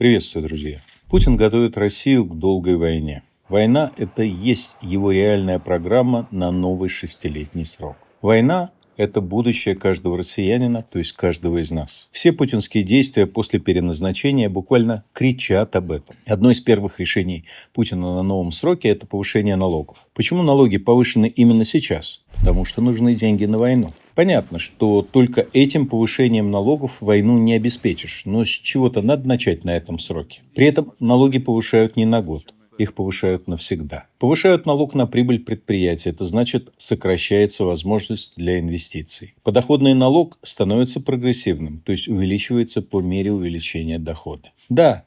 Приветствую, друзья. Путин готовит Россию к долгой войне. Война – это есть его реальная программа на новый шестилетний срок. Война – это будущее каждого россиянина, то есть каждого из нас. Все путинские действия после переназначения буквально кричат об этом. Одно из первых решений Путина на новом сроке – это повышение налогов. Почему налоги повышены именно сейчас? Потому что нужны деньги на войну. Понятно, что только этим повышением налогов войну не обеспечишь, но с чего-то надо начать на этом сроке. При этом налоги повышают не на год, их повышают навсегда. Повышают налог на прибыль предприятия, это значит сокращается возможность для инвестиций. Подоходный налог становится прогрессивным, то есть увеличивается по мере увеличения дохода. Да,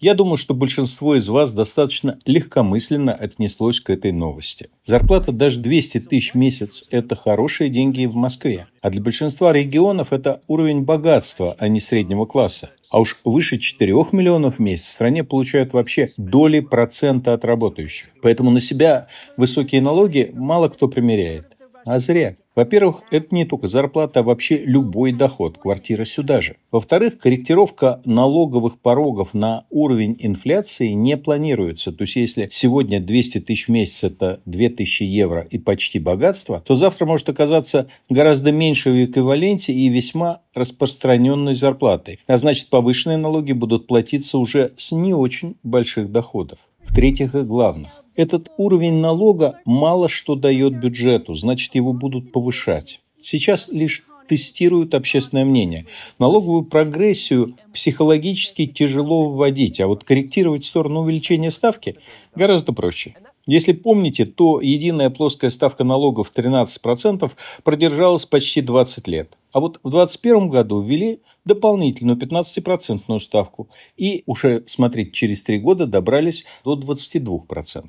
Я думаю, что большинство из вас достаточно легкомысленно отнеслось к этой новости. Зарплата даже 200 тысяч в месяц – это хорошие деньги в Москве. А для большинства регионов это уровень богатства, а не среднего класса. А уж выше 4 миллионов в месяц в стране получают вообще доли процента от работающих. Поэтому на себя высокие налоги мало кто примеряет. А зря. Во-первых, это не только зарплата, а вообще любой доход, квартира сюда же. Во-вторых, корректировка налоговых порогов на уровень инфляции не планируется. То есть, если сегодня 200 тысяч в месяц – это 2000 евро и почти богатство, то завтра может оказаться гораздо меньше в эквиваленте и весьма распространенной зарплатой. А значит, повышенные налоги будут платиться уже с не очень больших доходов. В-третьих и главных, этот уровень налога мало что дает бюджету, значит его будут повышать. Сейчас лишь тестируют общественное мнение. Налоговую прогрессию психологически тяжело вводить, а вот корректировать сторону увеличения ставки гораздо проще. Если помните, то единая плоская ставка налогов 13% продержалась почти 20 лет. А вот в 2021 году ввели дополнительную 15% ставку и уже, смотрите, через три года добрались до 22%.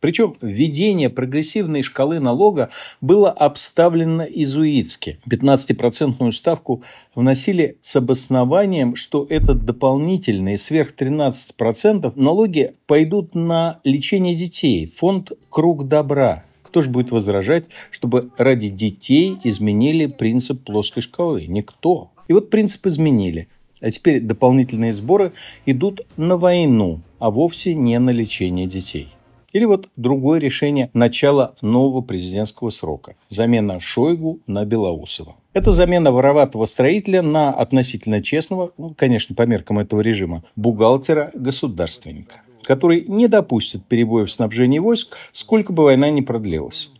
Причем введение прогрессивной шкалы налога было обставлено изуитски. 15% ставку вносили с обоснованием, что этот дополнительный сверх 13% налоги пойдут на лечение детей, фонд «Круг добра». Кто же будет возражать, чтобы ради детей изменили принцип плоской шкалы? Никто. И вот принцип изменили. А теперь дополнительные сборы идут на войну, а вовсе не на лечение детей. Или вот другое решение – начало нового президентского срока. Замена Шойгу на Белоусова. Это замена вороватого строителя на относительно честного, ну, конечно, по меркам этого режима, бухгалтера-государственника, который не допустит перебоев в снабжении войск, сколько бы война ни продлилась.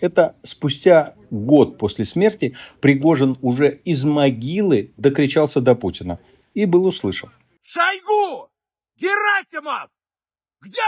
Это спустя год после смерти Пригожин уже из могилы докричался до Путина и был услышан. Шойгу! Герасимов! Где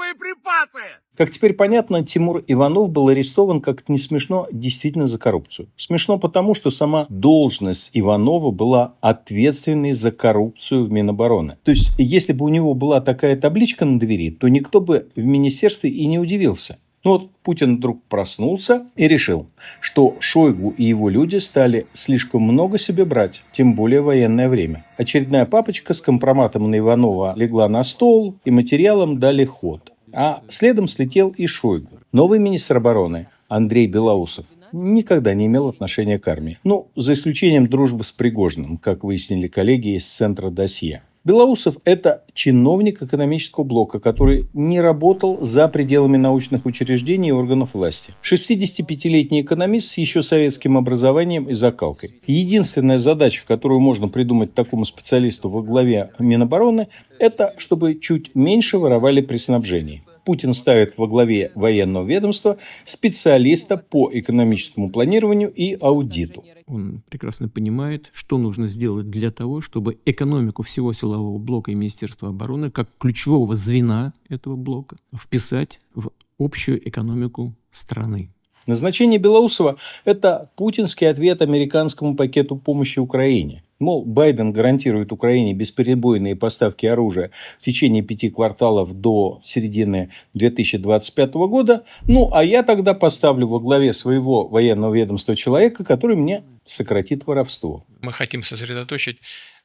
боеприпасы! Как теперь понятно, Тимур Иванов был арестован, как то не смешно, действительно за коррупцию. Смешно потому, что сама должность Иванова была ответственной за коррупцию в Минобороны. То есть, если бы у него была такая табличка на двери, то никто бы в министерстве и не удивился. Но ну вот Путин вдруг проснулся и решил, что Шойгу и его люди стали слишком много себе брать, тем более в военное время. Очередная папочка с компроматом на Иванова легла на стол, и материалом дали ход. А следом слетел и Шойгу. Новый министр обороны Андрей Белоусов никогда не имел отношения к армии. Ну, за исключением дружбы с Пригожным, как выяснили коллеги из Центра досье. Белоусов – это чиновник экономического блока, который не работал за пределами научных учреждений и органов власти. 65-летний экономист с еще советским образованием и закалкой. Единственная задача, которую можно придумать такому специалисту во главе Минобороны – это чтобы чуть меньше воровали при снабжении. Путин ставит во главе военного ведомства специалиста по экономическому планированию и аудиту. Он прекрасно понимает, что нужно сделать для того, чтобы экономику всего силового блока и Министерства обороны, как ключевого звена этого блока, вписать в общую экономику страны. Назначение Белоусова – это путинский ответ американскому пакету помощи Украине. Мол, Байден гарантирует Украине бесперебойные поставки оружия в течение пяти кварталов до середины 2025 года. Ну, а я тогда поставлю во главе своего военного ведомства человека, который мне сократит воровство. Мы хотим сосредоточить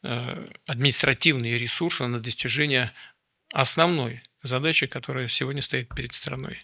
э, административные ресурсы на достижение основной задачи, которая сегодня стоит перед страной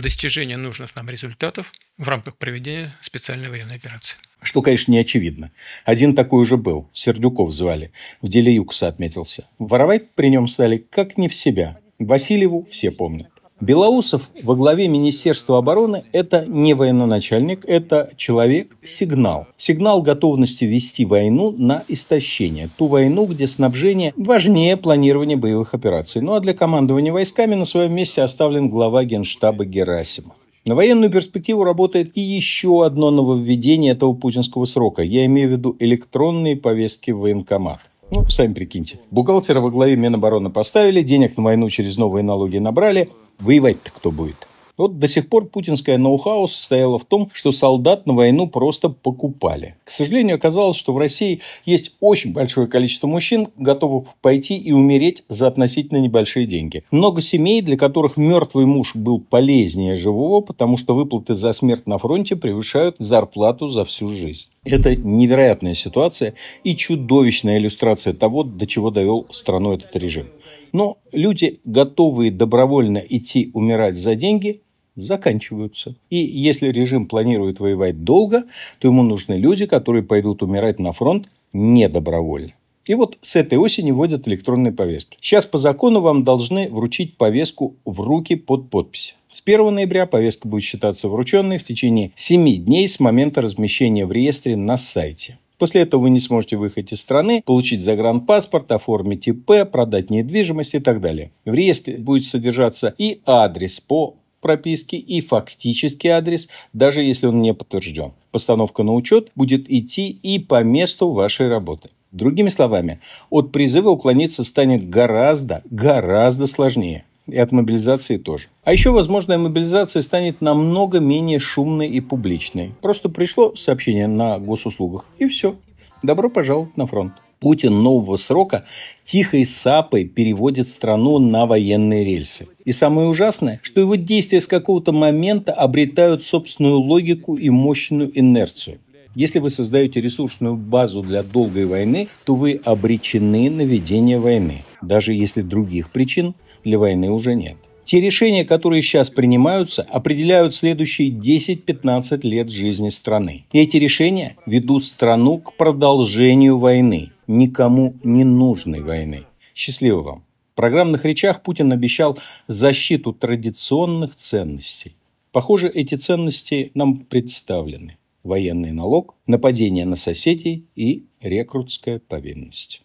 достижения нужных нам результатов в рамках проведения специальной военной операции. Что, конечно, не очевидно. Один такой уже был. Сердюков звали. В деле Юкса отметился. Воровать при нем стали как не в себя. Васильеву все помнят. Белоусов во главе Министерства обороны – это не военачальник, это человек-сигнал. Сигнал готовности вести войну на истощение. Ту войну, где снабжение важнее планирования боевых операций. Ну а для командования войсками на своем месте оставлен глава генштаба Герасимов. На военную перспективу работает и еще одно нововведение этого путинского срока. Я имею в виду электронные повестки в военкомат. Ну, сами прикиньте. Бухгалтера во главе Минобороны поставили, денег на войну через новые налоги набрали, Воевать-то кто будет? Вот до сих пор путинское ноу-хау состояло в том, что солдат на войну просто покупали. К сожалению, оказалось, что в России есть очень большое количество мужчин, готовых пойти и умереть за относительно небольшие деньги. Много семей, для которых мертвый муж был полезнее живого, потому что выплаты за смерть на фронте превышают зарплату за всю жизнь. Это невероятная ситуация и чудовищная иллюстрация того, до чего довел страну этот режим. Но люди, готовые добровольно идти умирать за деньги, заканчиваются. И если режим планирует воевать долго, то ему нужны люди, которые пойдут умирать на фронт недобровольно. И вот с этой осени вводят электронные повестки. Сейчас по закону вам должны вручить повестку в руки под подпись. С 1 ноября повестка будет считаться врученной в течение 7 дней с момента размещения в реестре на сайте. После этого вы не сможете выехать из страны, получить загранпаспорт, оформить ИП, продать недвижимость и так далее. В реестре будет содержаться и адрес по прописке, и фактический адрес, даже если он не подтвержден. Постановка на учет будет идти и по месту вашей работы. Другими словами, от призыва уклониться станет гораздо, гораздо сложнее. И от мобилизации тоже. А еще возможная мобилизация станет намного менее шумной и публичной. Просто пришло сообщение на госуслугах, и все. Добро пожаловать на фронт. Путин нового срока тихой сапой переводит страну на военные рельсы. И самое ужасное, что его действия с какого-то момента обретают собственную логику и мощную инерцию. Если вы создаете ресурсную базу для долгой войны, то вы обречены на ведение войны, даже если других причин для войны уже нет. Те решения, которые сейчас принимаются, определяют следующие 10-15 лет жизни страны. И эти решения ведут страну к продолжению войны, никому не нужной войны. Счастливо вам! В программных речах Путин обещал защиту традиционных ценностей. Похоже, эти ценности нам представлены военный налог, нападение на соседей и рекрутская повинность.